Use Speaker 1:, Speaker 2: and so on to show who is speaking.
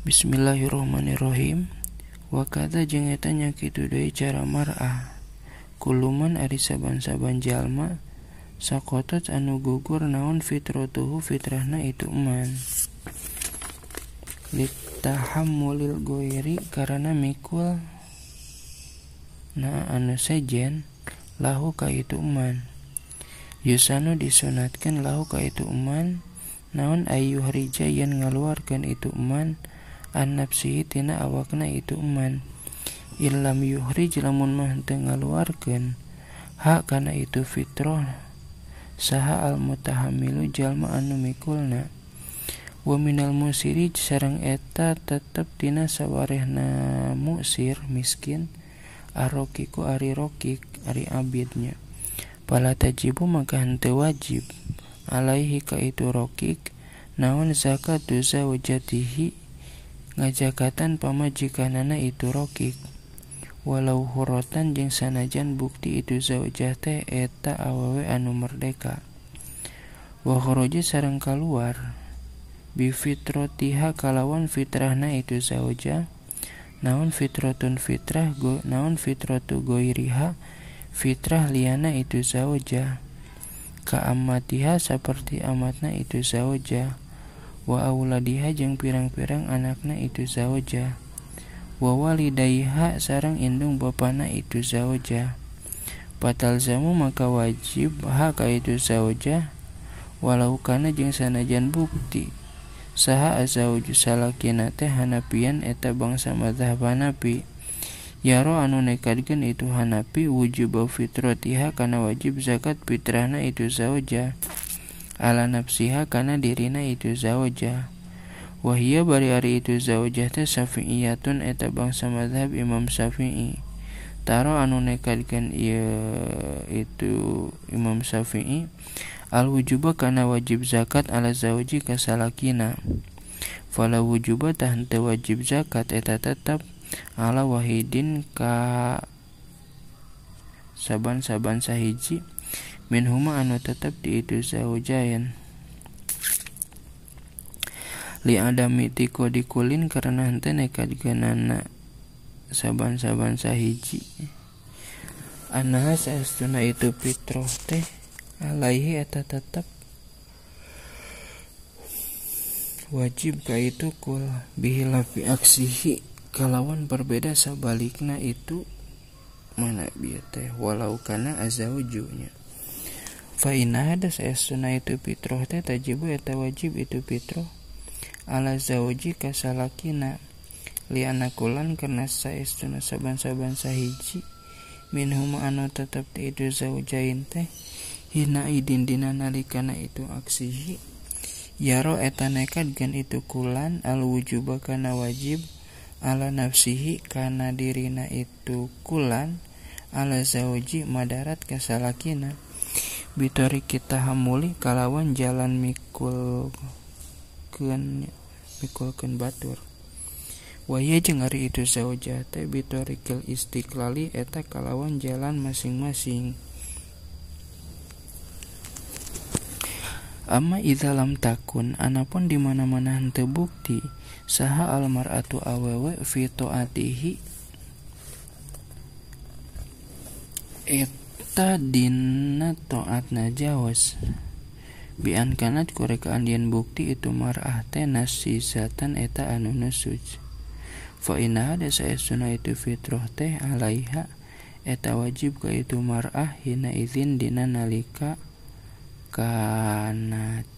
Speaker 1: Bismillahirrahmanirrahim Wakata jengetan yang kitu doi cara mar'ah Kuluman ari saban-saban jalma Sakotot anu gugur naon fitrotuhu fitrahna itu man mulil goiri karena mikul Na anu sejen lahu kaitu man Yusanu disunatkan lahu kaitu man Naon ayu harija yang ngeluarkan itu man an nafsihi tina awakna itu man ilam yuhrij lamun mah ngaluarkeun hak kana itu fitrah saha al mutahamilu jalma anu mikulna wa minal musiri sareng eta tetep tina sawarehna musir miskin arokiku ari rokik ari abidnya pala tajibu maka henteu wajib alaihi ka itu rokik naun zakat dosa wajatihi ngajakatan pamajikanana itu rokik walau hurotan jeng sanajan bukti itu zaujah teh eta awewe anu merdeka wa kharaja sareng kaluar bifitrotiha kalawan fitrahna itu zauja naon fitrotun fitrah go, naon fitrotu goiriha fitrah liana itu zauja ka amatiha seperti amatna itu zauja wa auladiha jeung pirang-pirang anakna itu zauja. wa walidaiha sarang indung bapana itu zauja. fatal zamu maka wajib hak itu zauja. walau kana jeung sanajan bukti saha azauju salakina teh hanapian eta bangsa mazhab hanapi Yaro anu nekadkeun itu hanapi wujub fitratiha kana wajib zakat fitrahna itu zauja ala nafsiha karena dirina itu zawajah wahia bari hari itu zawajah teh syafi'iyatun eta bangsa madhab imam syafi'i taro anu nekalkan iya itu imam syafi'i al wujuba karena wajib zakat ala zawji kasalakina fala wujuba tah wajib zakat eta tetap ala wahidin ka saban-saban sahiji minhuma anu tetap di itu zaujain li adami di dikulin karena hente nekat ganana saban-saban sahiji anaha saestuna itu fitroh teh alaihi eta tetap wajib ka itu kul bihilafi aksihi kalawan berbeda sebaliknya itu mana biate walau karena azaujunya fa inada saestuna itu fitroh teh tajibu eta ya wajib itu fitroh ala zauji kasalakina lianakulan karena saestuna saban-saban sahiji minhuma anu tetap itu zaujain teh hina idin dina nalikana itu aksihi yaro eta nekat gen itu kulan al wujuba kana wajib ala nafsihi kana dirina itu kulan ala zauji madarat kasalakina Bitori kita hamuli kalawan jalan mikul ken mikul ken batur. Waya jengari itu sauja teh bitori kil istiklali eta kalawan jalan masing-masing. Ama idalam takun anapun di mana mana hente bukti saha almaratu awewe atihi. et Ta dina toat na jawas. Bian kanat koekaandien bukti itu marahte na sisatan eta anu nu suj. Foha de desaes suuna itu fitro teh aaiha eta wajib koitu marah hina ihin dina nalikakanaat.